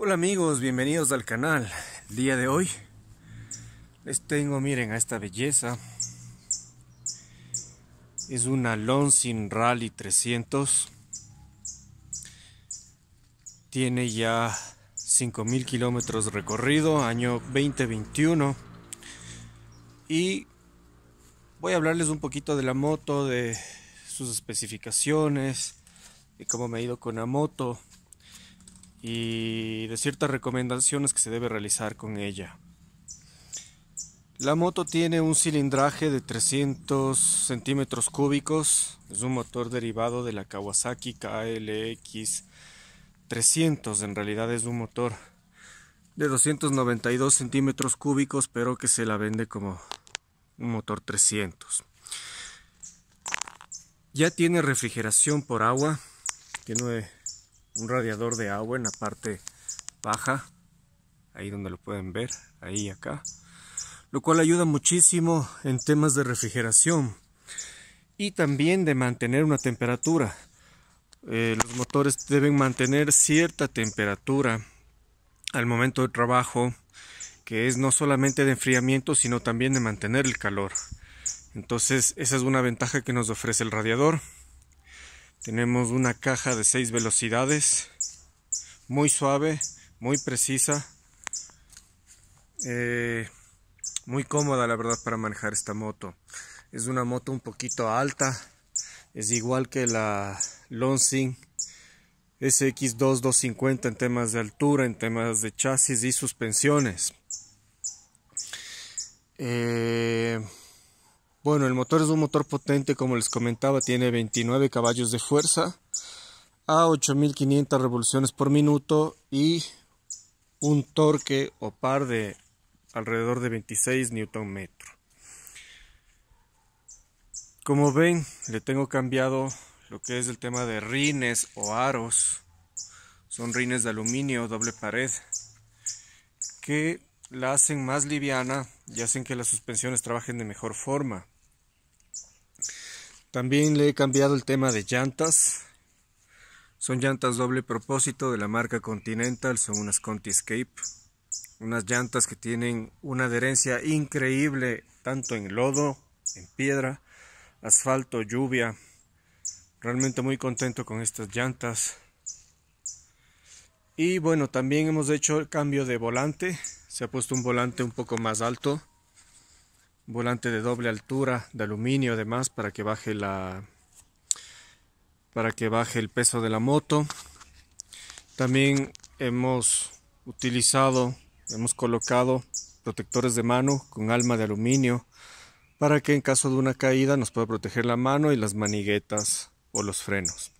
Hola amigos, bienvenidos al canal. El día de hoy les tengo, miren, a esta belleza. Es una Lonsin Rally 300. Tiene ya 5.000 kilómetros recorrido, año 2021. Y voy a hablarles un poquito de la moto, de sus especificaciones, de cómo me ha ido con la moto y de ciertas recomendaciones que se debe realizar con ella. La moto tiene un cilindraje de 300 centímetros cúbicos, es un motor derivado de la Kawasaki KLX 300, en realidad es un motor de 292 centímetros cúbicos, pero que se la vende como un motor 300. Ya tiene refrigeración por agua, que no es un radiador de agua en la parte baja, ahí donde lo pueden ver, ahí acá, lo cual ayuda muchísimo en temas de refrigeración y también de mantener una temperatura. Eh, los motores deben mantener cierta temperatura al momento de trabajo, que es no solamente de enfriamiento, sino también de mantener el calor. Entonces, esa es una ventaja que nos ofrece el radiador. Tenemos una caja de 6 velocidades, muy suave, muy precisa, eh, muy cómoda la verdad para manejar esta moto. Es una moto un poquito alta, es igual que la Lonsing SX2250 en temas de altura, en temas de chasis y suspensiones. Eh, bueno, el motor es un motor potente, como les comentaba, tiene 29 caballos de fuerza a 8500 revoluciones por minuto y un torque o par de alrededor de 26 newton metro. Como ven, le tengo cambiado lo que es el tema de rines o aros. Son rines de aluminio doble pared que la hacen más liviana y hacen que las suspensiones trabajen de mejor forma. También le he cambiado el tema de llantas. Son llantas doble propósito de la marca Continental, son unas Conti Escape. Unas llantas que tienen una adherencia increíble tanto en lodo, en piedra, asfalto, lluvia. Realmente muy contento con estas llantas. Y bueno, también hemos hecho el cambio de volante. Se ha puesto un volante un poco más alto. Volante de doble altura, de aluminio además, para que baje la para que baje el peso de la moto. También hemos utilizado, hemos colocado protectores de mano con alma de aluminio para que en caso de una caída nos pueda proteger la mano y las maniguetas o los frenos.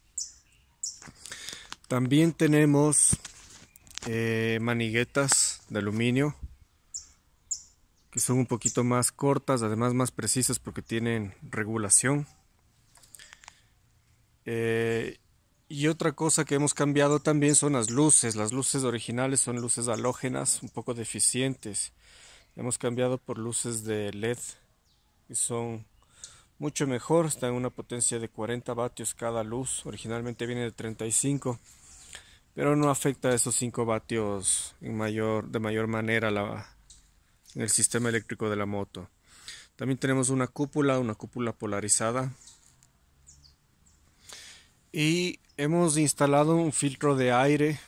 También tenemos eh, maniguetas de aluminio que son un poquito más cortas, además más precisas porque tienen regulación. Eh, y otra cosa que hemos cambiado también son las luces. Las luces originales son luces halógenas, un poco deficientes. Hemos cambiado por luces de LED que son mucho mejor, están en una potencia de 40 vatios cada luz. Originalmente viene de 35 pero no afecta a esos 5 vatios en mayor, de mayor manera la, en el sistema eléctrico de la moto. También tenemos una cúpula, una cúpula polarizada. Y hemos instalado un filtro de aire,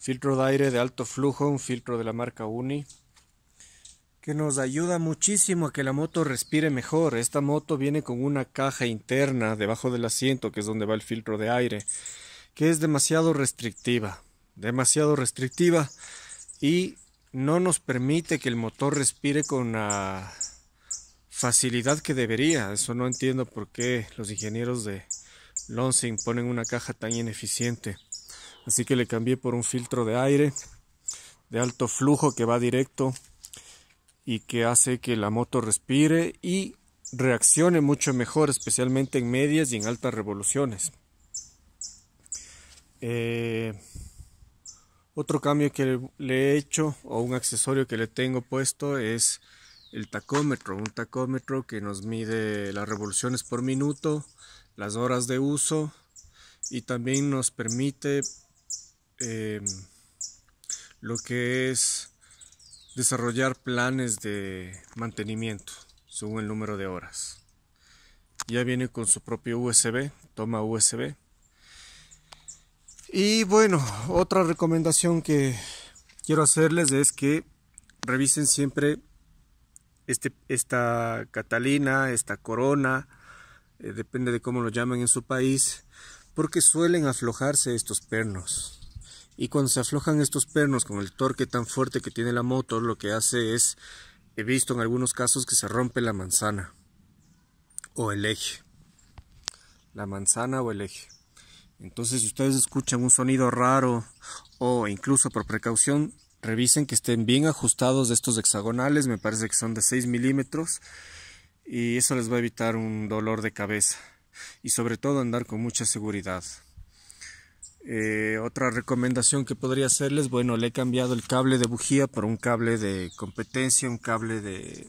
filtro de aire de alto flujo, un filtro de la marca Uni, que nos ayuda muchísimo a que la moto respire mejor. Esta moto viene con una caja interna debajo del asiento, que es donde va el filtro de aire que es demasiado restrictiva, demasiado restrictiva y no nos permite que el motor respire con la facilidad que debería. Eso no entiendo por qué los ingenieros de Lonsing ponen una caja tan ineficiente. Así que le cambié por un filtro de aire de alto flujo que va directo y que hace que la moto respire y reaccione mucho mejor, especialmente en medias y en altas revoluciones. Eh, otro cambio que le he hecho o un accesorio que le tengo puesto es el tacómetro, un tacómetro que nos mide las revoluciones por minuto, las horas de uso y también nos permite em, lo que es desarrollar planes de mantenimiento según el número de horas. Ya viene con su propio USB, toma USB y bueno, otra recomendación que quiero hacerles es que revisen siempre este, esta Catalina, esta Corona, eh, depende de cómo lo llamen en su país, porque suelen aflojarse estos pernos. Y cuando se aflojan estos pernos con el torque tan fuerte que tiene la moto, lo que hace es, he visto en algunos casos que se rompe la manzana o el eje. La manzana o el eje. Entonces, si ustedes escuchan un sonido raro o incluso por precaución, revisen que estén bien ajustados estos hexagonales, me parece que son de 6 milímetros y eso les va a evitar un dolor de cabeza y sobre todo andar con mucha seguridad. Eh, otra recomendación que podría hacerles, bueno, le he cambiado el cable de bujía por un cable de competencia, un cable de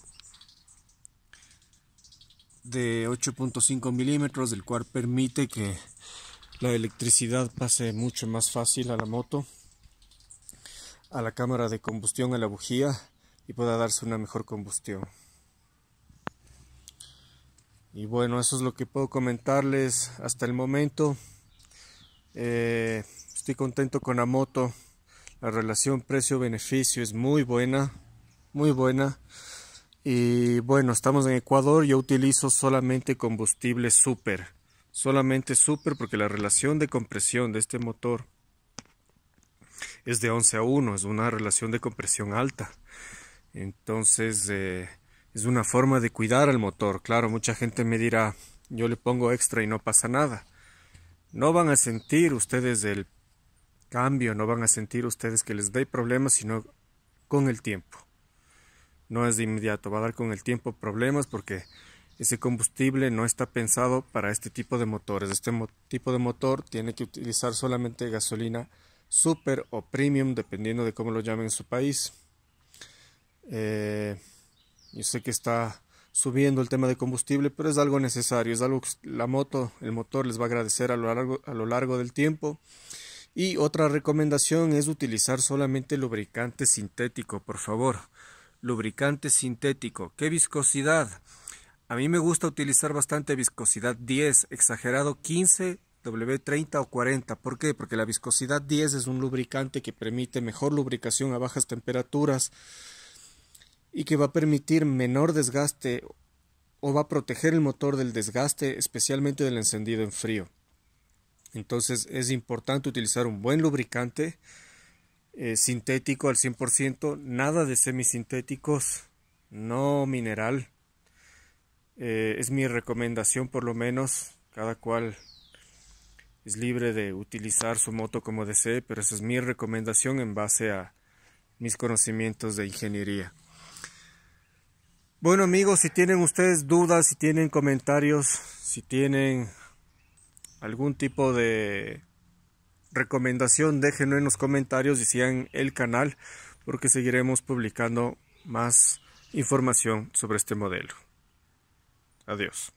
de 8.5 milímetros, del cual permite que la electricidad pase mucho más fácil a la moto, a la cámara de combustión, a la bujía y pueda darse una mejor combustión. Y bueno, eso es lo que puedo comentarles hasta el momento. Eh, estoy contento con la moto. La relación precio-beneficio es muy buena, muy buena. Y bueno, estamos en Ecuador. Yo utilizo solamente combustible super solamente super porque la relación de compresión de este motor es de 11 a 1, es una relación de compresión alta. Entonces eh, es una forma de cuidar al motor. Claro, mucha gente me dirá, yo le pongo extra y no pasa nada. No van a sentir ustedes el cambio, no van a sentir ustedes que les dé problemas, sino con el tiempo. No es de inmediato, va a dar con el tiempo problemas porque ese combustible no está pensado para este tipo de motores. Este tipo de motor tiene que utilizar solamente gasolina super o premium, dependiendo de cómo lo llamen en su país. Eh, yo sé que está subiendo el tema de combustible, pero es algo necesario, es algo que la moto, el motor les va a agradecer a lo largo, a lo largo del tiempo. Y otra recomendación es utilizar solamente lubricante sintético, por favor. Lubricante sintético. ¿Qué viscosidad? A mí me gusta utilizar bastante viscosidad 10, exagerado 15, W30 o 40. ¿Por qué? Porque la viscosidad 10 es un lubricante que permite mejor lubricación a bajas temperaturas y que va a permitir menor desgaste o va a proteger el motor del desgaste, especialmente del encendido en frío. Entonces es importante utilizar un buen lubricante eh, sintético al 100%, nada de semisintéticos, no mineral eh, es mi recomendación por lo menos, cada cual es libre de utilizar su moto como desee, pero esa es mi recomendación en base a mis conocimientos de ingeniería. Bueno amigos, si tienen ustedes dudas, si tienen comentarios, si tienen algún tipo de recomendación, déjenlo en los comentarios y sigan el canal porque seguiremos publicando más información sobre este modelo. Adiós.